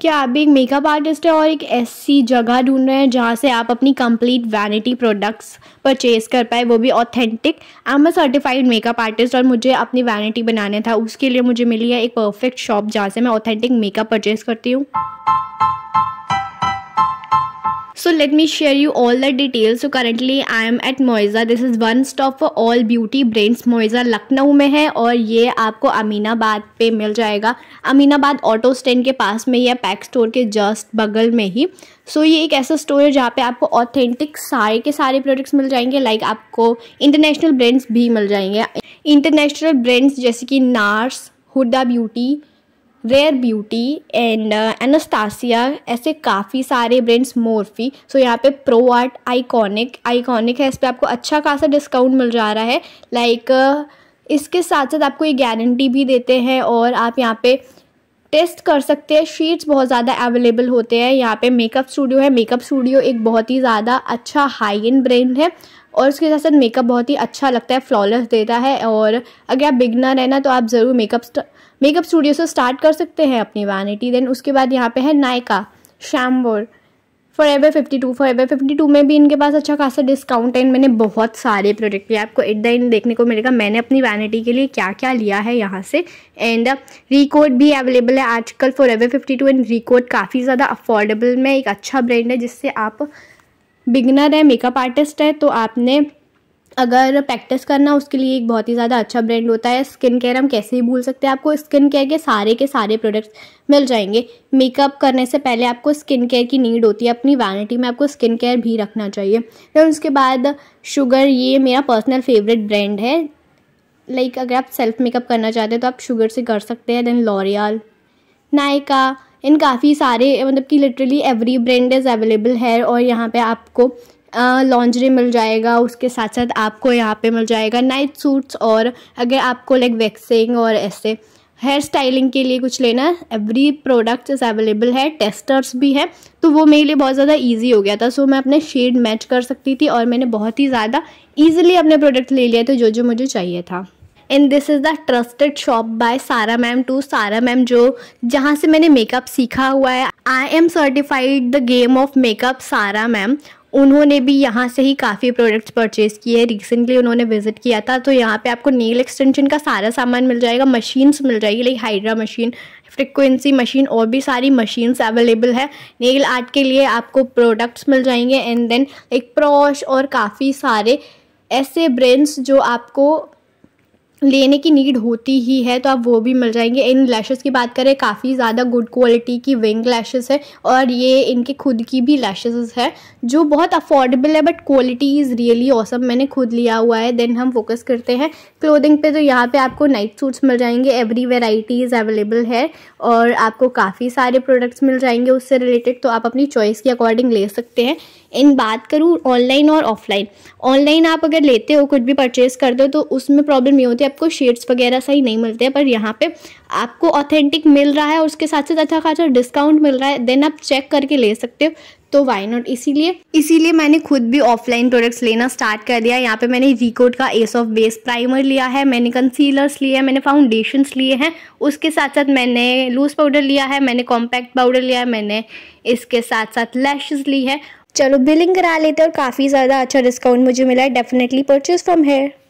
क्या आप भी एक मेकअप आर्टिस्ट है और एक ऐसी जगह ढूंढ रहे हैं जहाँ से आप अपनी कंप्लीट वैनिटी प्रोडक्ट्स परचेज़ कर पाए वो भी authentic I am a certified makeup artist और मुझे अपनी वैनिटी बनाने था उसके लिए मुझे मिली है एक परफेक्ट शॉप जहाँ से मैं ऑथेंटिक मेकअप परचेज़ करती हूँ so let me share you all the details so currently I am at Moiza this is one stop for all beauty brands. Moiza Lucknow में है और ये आपको अमीनाबाद पे मिल जाएगा अमीनाबाद ऑटो स्टैंड के पास में या पैक स्टोर के जस्ट बगल में ही सो so, ये एक ऐसा स्टोर है जहाँ पे आपको ऑथेंटिक सारे के सारे प्रोडक्ट्स मिल जाएंगे लाइक आपको इंटरनेशनल ब्रांड्स भी मिल जाएंगे इंटरनेशनल ब्रांड्स जैसे कि NARS Huda Beauty Rare Beauty and Anastasia ऐसे काफ़ी सारे ब्रांड्स मोरफी सो यहाँ पे प्रो आर्ट आइकॉनिक आइकॉनिक है इस पर आपको अच्छा खासा डिस्काउंट मिल जा रहा है लाइक like, uh, इसके साथ साथ आपको ये गारंटी भी देते हैं और आप यहाँ पे टेस्ट कर सकते हैं शीट्स बहुत ज़्यादा अवेलेबल होते हैं यहाँ पे मेकअप स्टूडियो है मेकअप स्टूडियो एक बहुत ही ज़्यादा अच्छा हाई एंड ब्रांड है और उसके साथ साथ मेकअप बहुत ही अच्छा लगता है फ्लॉलेस देता है और अगर आप बिगनर है ना तो आप ज़रूर मेकअप मेकअप स्टूडियो से स्टार्ट कर सकते हैं अपनी वैनिटी देन उसके बाद यहाँ पे है Nykaa Chambor forever fifty two forever fifty two में भी इनके पास अच्छा खासा डिस्काउंट है इन मैंने बहुत सारे प्रोडक्ट लिए आपको एट द एंड देखने को मिलेगा मैंने अपनी वैनिटी के लिए क्या क्या लिया है यहाँ से एंड रिकोड uh, भी अवेलेबल है आजकल forever fifty two and Recode काफ़ी ज़्यादा अफोर्डेबल में एक अच्छा ब्रांड है जिससे आप बिगनर है मेकअप आर्टिस्ट है तो आपने अगर प्रैक्टिस करना उसके लिए एक बहुत ही ज़्यादा अच्छा ब्रांड होता है स्किन केयर हम कैसे ही भूल सकते हैं आपको स्किन केयर के सारे के सारे प्रोडक्ट्स मिल जाएंगे मेकअप करने से पहले आपको स्किन केयर की नीड होती है अपनी वैनिटी में आपको स्किन केयर भी रखना चाहिए फिर तो उसके बाद शुगर ये मेरा पर्सनल फेवरेट ब्रांड है लाइक अगर आप सेल्फ मेकअप करना चाहते हैं तो आप शुगर से कर सकते हैं देन लॉरियाल नायका इन काफ़ी सारे मतलब कि literally every brand is available है और यहाँ पे आपको लॉन्जरी मिल जाएगा उसके साथ साथ आपको यहाँ पे मिल जाएगा नाइट सूट्स और अगर आपको लाइक वैक्सिंग और ऐसे हेयर स्टाइलिंग के लिए कुछ लेना एवरी प्रोडक्ट इज अवेलेबल है टेस्टर्स भी है तो वो मेरे लिए बहुत ज़्यादा इजी हो गया था सो मैं अपने शेड मैच कर सकती थी और मैंने बहुत ही ज़्यादा ईजिली अपने प्रोडक्ट ले लिया थे जो जो मुझे चाहिए था and this is the trusted shop by Sara ma'am to Sara ma'am जो जहाँ से मैंने मेकअप सीखा हुआ है I am certified the game of makeup Sara ma'am उन्होंने भी यहाँ से ही काफ़ी प्रोडक्ट्स परचेज़ किए हैं रिसेंटली उन्होंने विज़िट किया था तो यहाँ पे आपको नेल एक्सटेंशन का सारा सामान मिल जाएगा मशीन्स मिल जाएगी like hydra machine frequency machine और भी सारी मशीन्स अवेलेबल है नेल आर्ट के लिए आपको प्रोडक्ट्स मिल जाएंगे एंड देन लाइक प्रॉश और काफ़ी सारे ऐसे ब्रेंड्स जो आपको लेने की नीड होती ही है तो आप वो भी मिल जाएंगे इन लैशेस की बात करें काफ़ी ज़्यादा गुड क्वालिटी की विंग लैशेस है और ये इनके खुद की भी लैशेस है जो बहुत अफोर्डेबल है but quality is really awesome मैंने खुद लिया हुआ है देन हम फोकस करते हैं क्लोदिंग पे तो यहाँ पे आपको नाइट सूट्स मिल जाएंगे एवरी वेराइटी इज़ अवेलेबल है और आपको काफ़ी सारे प्रोडक्ट्स मिल जाएंगे उससे रिलेटेड तो आप अपनी चॉइस के अकॉर्डिंग ले सकते हैं इन बात करूँ ऑनलाइन और ऑफलाइन ऑनलाइन आप अगर लेते हो कुछ भी परचेज़ करते हो तो उसमें प्रॉब्लम ये होती है आपको शेड्स वगैरह सही नहीं मिलते हैं पर यहाँ पे आपको ऑथेंटिक मिल रहा है और उसके साथ साथ अच्छा खासा डिस्काउंट मिल रहा है देन आप चेक करके ले सकते हो तो वाई नॉट इसीलिए इसीलिए मैंने खुद भी ऑफलाइन प्रोडक्ट्स लेना स्टार्ट कर दिया यहाँ पे मैंने रिकोड का एस ऑफ बेस प्राइमर लिया है मैंने कंसीलर्स लिए हैं मैंने फाउंडेशंस लिए हैं उसके साथ साथ मैंने लूज पाउडर लिया है मैंने कॉम्पैक्ट पाउडर लिया है मैंने इसके साथ साथ लैशेज़ ली है चलो बिलिंग करा लेते और काफ़ी ज़्यादा अच्छा डिस्काउंट मुझे मिला है डेफिनेटली परचेज फ्रॉम हेयर